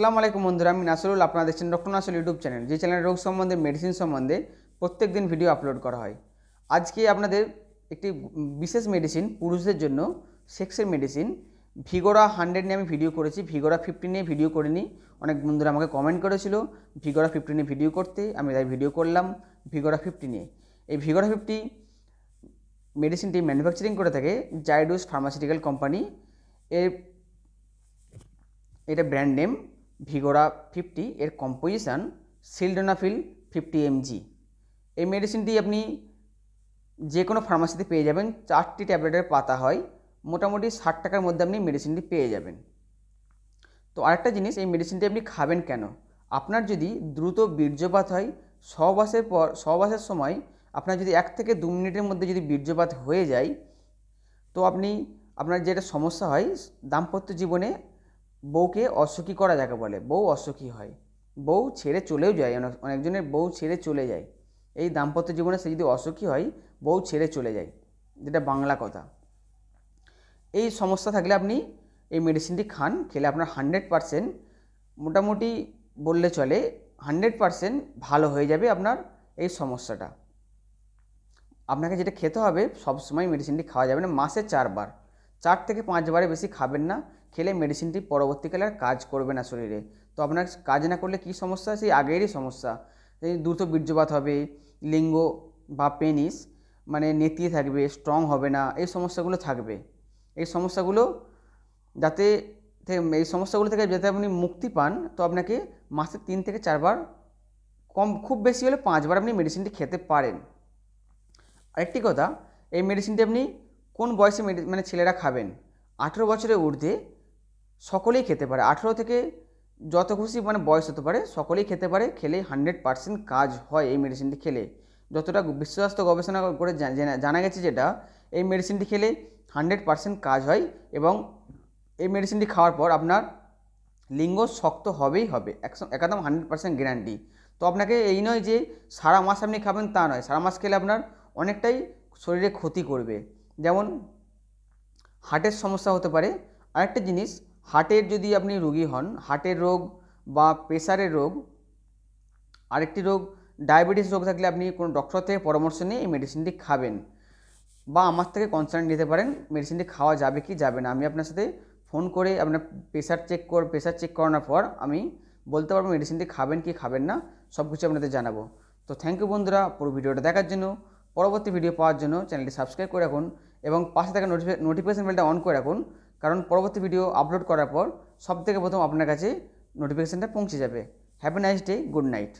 আসসালামু আলাইকুম বন্ধুরা আমি নাসরুল আপনারা দেখছেন ডক্টর নাসরুল ইউটিউব চ্যানেল যে চ্যানেলে রোগ সম্বন্ধে মেডিসিন সম্বন্ধে প্রত্যেক দিন ভিডিও আপলোড করা হয় আজকে আপনাদের একটি বিশেষ মেডিসিন পুরুষদের জন্য সেক্সের মেডিসিন ভিগোরা হান্ড্রেড নিয়ে আমি ভিডিও করেছি ভিগোরা ফিফটি নিয়ে ভিডিও করিনি অনেক বন্ধুরা আমাকে কমেন্ট করেছিল ভিগোরা ফিফটি নিয়ে ভিডিও করতে আমি তাই ভিডিও করলাম ভিগোরা ফিফটি নিয়ে এই ভিগোরা ফিফটি মেডিসিনটি ম্যানুফ্যাকচারিং করে থাকে জাইডুস ফার্মাসিউটিক্যাল কোম্পানি এর এটা ব্র্যান্ড নেম ভিগোরা ফিফটি এর composition sildenafil fifty M G মেডিসিনটি আপনি যে কোনো ফার্মাসিতে পেয়ে যাবেন চারটি ট্যাবলেটের পাতা হয় মোটামুটি ষাট টাকার মধ্যে আপনি মেডিসিনটি পেয়ে যাবেন তো আরেকটা জিনিস এই মেডিসিনটি আপনি খাবেন কেন আপনার যদি দ্রুত বীর্যপাত হয় সবাসের পর সবাসের সময় আপনার যদি এক থেকে দু মিনিটের মধ্যে যদি বীর্যপাত হয়ে যায় তো আপনি আপনার যেটা সমস্যা হয় দাম্পত্য জীবনে বউকে অসুখী করা যাকে বলে বউ অসুখী হয় বউ ছেড়ে চলেও যায় অনেকজনের বউ ছেড়ে চলে যায় এই দাম্পত্য জীবনে সে যদি অসুখী হয় বউ ছেড়ে চলে যায় যেটা বাংলা কথা এই সমস্যা থাকলে আপনি এই মেডিসিনটি খান খেলে আপনার হান্ড্রেড পারসেন্ট মোটামুটি বললে চলে হান্ড্রেড পারসেন্ট ভালো হয়ে যাবে আপনার এই সমস্যাটা আপনাকে যেটা খেতে হবে সবসময় মেডিসিনটি খাওয়া যাবে না মাসে চারবার চার থেকে পাঁচবারে বেশি খাবেন না খেলে মেডিসিনটি পরবর্তীকালে আর কাজ করবে না শরীরে তো আপনার কাজ না করলে কি সমস্যা সেই আগেরই সমস্যা দ্রুত বীর্যপাত হবে লিঙ্গ বা পেনিস মানে নেতিয়ে থাকবে স্ট্রং হবে না এই সমস্যাগুলো থাকবে এই সমস্যাগুলো যাতে এই সমস্যাগুলো থেকে যাতে আপনি মুক্তি পান তো আপনাকে মাসে তিন থেকে চারবার কম খুব বেশি হলে পাঁচবার আপনি মেডিসিনটি খেতে পারেন আরেকটি কথা এই মেডিসিনটি আপনি কোন বয়সে মানে ছেলেরা খাবেন আঠেরো বছরের ঊর্ধ্বে সকলেই খেতে পারে আঠেরো থেকে যত খুশি মানে বয়স হতে পারে সকলেই খেতে পারে খেলে হান্ড্রেড পার্সেন্ট কাজ হয় এই মেডিসিনটি খেলে যতটা বিশ্বস্বাস্থ্য গবেষণা করে জানা গেছে যেটা এই মেডিসিনটি খেলে হান্ড্রেড পার্সেন্ট কাজ হয় এবং এই মেডিসিনটি খাওয়ার পর আপনার লিঙ্গ শক্ত হবেই হবে একদম হান্ড্রেড পার্সেন্ট গ্যারান্টি তো আপনাকে এই নয় যে সারা মাস আপনি খাবেন তা নয় সারা মাস খেলে আপনার অনেকটাই শরীরে ক্ষতি করবে যেমন হার্টের সমস্যা হতে পারে আরেকটা জিনিস হার্টের যদি আপনি রুগী হন হার্টের রোগ বা প্রেশারের রোগ আরেকটি রোগ ডায়াবেটিস রোগ থাকলে আপনি কোনো ডক্টর থেকে পরামর্শ নিয়ে এই মেডিসিনটি খাবেন বা আমার থেকে কনসার্ন নিতে পারেন মেডিসিনটি খাওয়া যাবে কি যাবে না আমি আপনার সাথে ফোন করে আপনার প্রেশার চেক কর প্রেশার চেক করানোর পর আমি বলতে পারবো মেডিসিনটি খাবেন কি খাবেন না সব কিছু আপনাদের জানাবো তো থ্যাংক ইউ বন্ধুরা পুরো ভিডিওটা দেখার জন্য পরবর্তী ভিডিও পাওয়ার জন্য চ্যানেলটি সাবস্ক্রাইব করে রাখুন এবং পাশে থাকা নোটিফিকেশন বেলটা অন করে রাখুন কারণ পরবর্তী ভিডিও আপলোড করার পর সব থেকে প্রথম আপনার কাছে নোটিফিকেশানটা পৌঁছে যাবে happy nice day good night